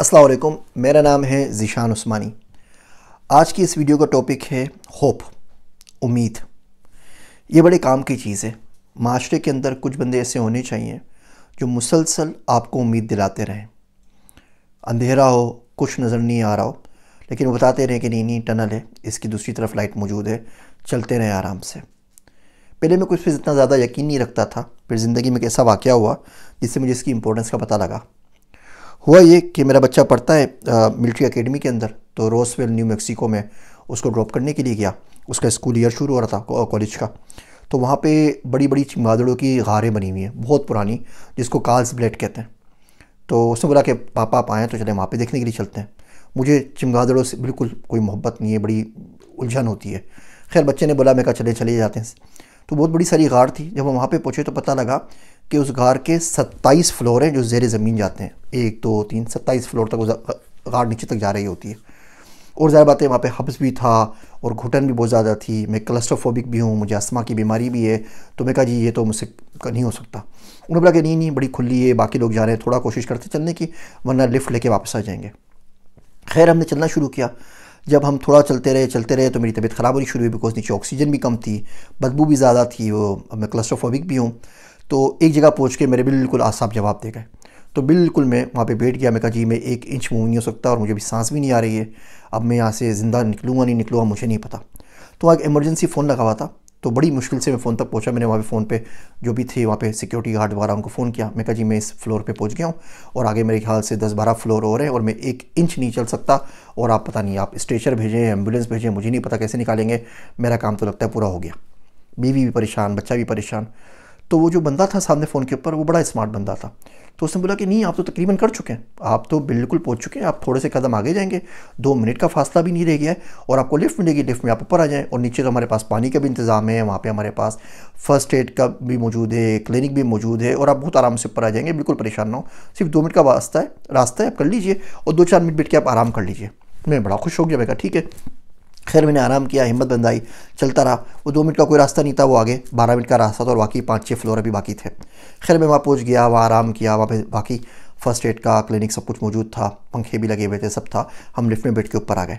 असलकुम मेरा नाम है ज़िशान उस्मानी आज की इस वीडियो का टॉपिक है होप उम्मीद ये बड़े काम की चीज़ है माशरे के अंदर कुछ बंदे ऐसे होने चाहिए जो मुसलसल आपको उम्मीद दिलाते रहें अंधेरा हो कुछ नज़र नहीं आ रहा हो लेकिन वो बताते रहें कि नहीं नहीं टनल है इसकी दूसरी तरफ लाइट मौजूद है चलते रहें आराम से पहले मैं कुछ फिर इतना ज़्यादा यकीन नहीं रखता था फिर ज़िंदगी में एक ऐसा वाक़ हुआ जिससे मुझे इसकी इंपॉर्टेंस का पता लगा हुआ ये कि मेरा बच्चा पढ़ता है मिलिट्री अकेडमी के अंदर तो रोसवेल न्यू मैक्सिको में उसको ड्रॉप करने के लिए गया उसका स्कूल ईयर शुरू हो रहा था कॉलेज का तो वहाँ पे बड़ी बड़ी चिंगादड़ों की गारें बनी हुई हैं बहुत पुरानी जिसको काल्स ब्लेड कहते हैं तो उसने बोला कि पापा आप आएँ तो चले वहाँ पे देखने के लिए चलते हैं मुझे चिमगादड़ों से बिल्कुल कोई मोहब्बत नहीं है बड़ी उलझन होती है खैर बच्चे ने बोला मैं कहा चले चले जाते हैं तो बहुत बड़ी सारी गार थी जब हम वहाँ पे पहुँचे तो पता लगा कि उस गार के सत्ताईस फ्लोर हैं जो जेर ज़मीन जाते हैं एक दो तीन सत्ताईस फ्लोर तक गार नीचे तक जा रही होती है और ज़्यादा बातें वहाँ पे हब्स भी था और घुटन भी बहुत ज़्यादा थी मैं क्लस्ट्रोफोबिक भी हूँ मुझे आसमा की बीमारी भी है तो मैं कहा जी ये तो मुझसे नहीं हो सकता उन्होंने बोला कि नहीं नहीं बड़ी खुली है बाकी लोग जा रहे हैं थोड़ा कोशिश करते चलने की वरना लिफ्ट लेके वापस आ जाएंगे खैर हमने चलना शुरू किया जब हम थोड़ा चलते रहे चलते रहे तो मेरी तबीयत ख़राब होनी शुरू हुई बिकॉज नीचे ऑक्सीजन भी कम थी बदबू भी ज़्यादा थी वो अब मैं क्लस्ट्रोफोबिक भी हूँ तो एक जगह पहुँच के मेरे बिल्कुल आसाब जवाब दे गए तो बिल्कुल मैं वहाँ पे बैठ गया मैं कहा जी मैं एक इंच मूव नहीं हो सकता और मुझे अभी सांस भी नहीं आ रही है अब मैं यहाँ से ज़िंदा निकलूँगा नहीं निकलूँगा मुझे नहीं पता तो वहाँ एक इमरजेंसी फ़ोन लगा हुआ था तो बड़ी मुश्किल से मैं फ़ोन तक पहुंचा मैंने वहाँ पे फ़ोन पे जो भी थे वहाँ पे सिक्योरिटी गार्ड वगैरह उनको फ़ोन किया मैं कहा जी मैं इस फ्लोर पे पहुंच गया हूँ और आगे मेरे ख्याल से 10 बारह फ्लोर और हैं और मैं एक इंच नहीं चल सकता और आप पता नहीं आप स्ट्रेचर भेजें एम्बुलेंस भेजें मुझे नहीं पता कैसे निकालेंगे मेरा काम तो लगता है पूरा हो गया बीवी भी परेशान बच्चा भी परेशान तो वो जो बंदा था सामने फ़ोन के ऊपर वो बड़ा स्मार्ट बंदा था तो उसने बोला कि नहीं आप तो तकरीबन कर चुके हैं आप तो बिल्कुल पहुंच चुके हैं आप थोड़े से कदम आगे जाएंगे दो मिनट का फासला भी नहीं रह गया है और आपको लिफ्ट मिलेगी लिफ्ट में आप ऊपर आ जाएं और नीचे तो हमारे पास पानी का भी इंतज़ाम है वहाँ पर हमारे पास फ़र्स्ट एड का भी मौजूद है क्लिनिक भी मौजूद है और आप बहुत आराम से ऊपर आ जाएंगे बिल्कुल परेशान ना हो सिर्फ दो मिनट का रास्ता है रास्ता है आप कर लीजिए और दो चार मिनट बैठ के आप आराम कर लीजिए मैं बड़ा खुश हो गया मैं ठीक है खैर मैंने आराम किया हिम्मत बंधाई चलता रहा वो दो मिनट का कोई रास्ता नहीं था वो आगे बारह मिनट का रास्ता था और बाकी पाँच छः फ्लोर अभी बाकी थे खैर मैं वहाँ पहुँच गया वहाँ आराम किया वहाँ पर बाकी फ़र्स्ट एड का क्लिनिक सब कुछ मौजूद था पंखे भी लगे हुए थे सब था हम लिफ्ट में बैठ के ऊपर आ गए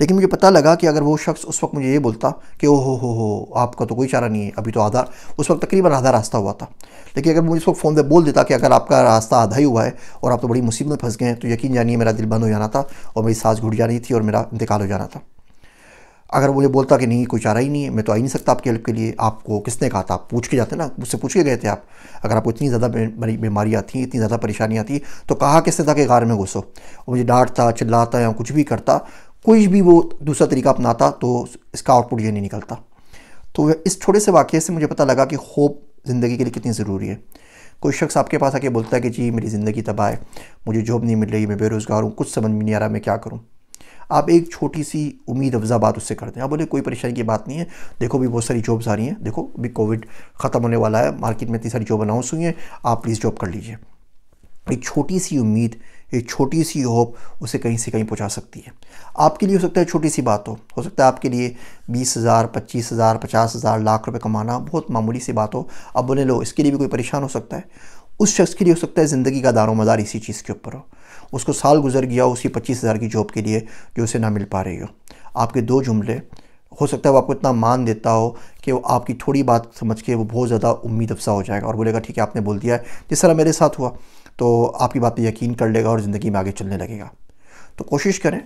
लेकिन मुझे पता लगा कि अगर वो शख्स उस वक्त मुझे ये बोलता कि ओ हो हो हो आपका तो कोई चारा नहीं है अभी तो आधा उस वक्त तकरीबन आधा रास्ता हुआ था लेकिन अगर मुझे उस वक्त फ़ोन पे बोल देता कि अगर आपका रास्ता आधा ही हुआ है और आप तो बड़ी मुसीबत में फंस गए हैं तो यकीन जानिए मेरा दिल बंद हो जाना था और मेरी सांस घुट जानी थी और मेरा इंतकाल हो जाना था अगर वो ये बोलता कि नहीं कोई चारा ही नहीं है मैं तो आ ही नहीं सकता आपकी हेल्प के लिए आपको किसने कहा था आप पूछ के जाते ना मुझसे पूछ के गए थे आप अगर आपको इतनी ज़्यादा बीमारियाँ थी इतनी ज़्यादा परेशानियाँ थी तो कहा किसने था कि गार में घुसो वो मुझे डांटता चिल्लाता या कुछ भी करता कोई भी वो दूसरा तरीका अपनाता तो इसका आउटपुट ये नहीं निकलता तो इस छोटे से वाक्य से मुझे पता लगा कि होप ज़िंदगी के लिए कितनी ज़रूरी है कोई शख्स आपके पास आके बोलता है कि जी मेरी ज़िंदगी तबाह है मुझे जॉब नहीं मिल रही मैं बेरोज़गार हूँ कुछ समझ में नहीं आ रहा मैं क्या करूँ आप एक छोटी सी उम्मीद अफजा बात उससे करते हैं आप बोले कोई परेशानी की बात नहीं है देखो भी बहुत सारी जॉब्स आ रही हैं देखो अभी कोविड ख़त्म होने वाला है मार्केट में इतनी सारी जॉब अनाउंस हुई हैं आप प्लीज़ जॉब कर लीजिए एक छोटी सी उम्मीद एक छोटी सी होप उसे कहीं से कहीं पहुंचा सकती है आपके लिए हो सकता है छोटी सी बात हो हो सकता है आपके लिए बीस हज़ार पच्चीस हज़ार पचास हज़ार लाख रुपए कमाना बहुत मामूली सी बात हो अब बोले लो इसके लिए भी कोई परेशान हो सकता है उस शख्स के लिए हो सकता है ज़िंदगी का मदार इसी चीज़ के ऊपर हो उसको साल गुजर गया उसी पच्चीस हज़ार की जॉब के लिए जो उसे ना मिल पा रही हो आपके दो जुमले हो सकता है वो आपको इतना मान देता हो कि वो आपकी थोड़ी बात समझ के वो बहुत ज़्यादा उम्मीद अफसा हो जाएगा और बोलेगा ठीक है आपने बोल दिया है जिस तरह मेरे साथ हुआ तो आपकी बात पर यकीन कर लेगा और ज़िंदगी में आगे चलने लगेगा तो कोशिश करें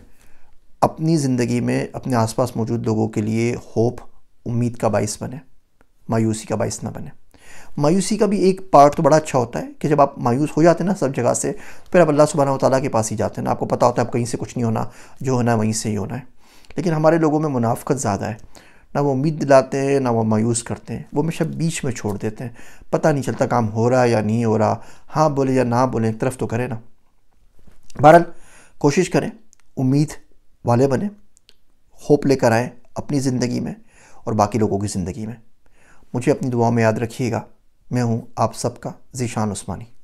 अपनी ज़िंदगी में अपने आसपास मौजूद लोगों के लिए होप उम्मीद का बाइस बने मायूसी का बाइस ना बने मायूसी का भी एक पार्ट तो बड़ा अच्छा होता है कि जब आप मायूस हो जाते हैं ना सब जगह से तो फिर आप अल्लाह सुबहाना ताली के पास ही जाते हैं आपको पता होता है आप कहीं से कुछ नहीं होना जो होना है वहीं से ही होना है लेकिन हमारे लोगों में मुनाफ़त ज़्यादा है ना वो उम्मीद दिलाते हैं ना वो मायूस करते हैं वो हमेशा बीच में छोड़ देते हैं पता नहीं चलता काम हो रहा है या नहीं हो रहा हाँ बोले या ना बोले एक तरफ तो करें ना बहरहाल कोशिश करें उम्मीद वाले बने होप लेकर आएँ अपनी ज़िंदगी में और बाकी लोगों की ज़िंदगी में मुझे अपनी दुआ में याद रखिएगा मैं हूँ आप सबका जीशान उस्मानी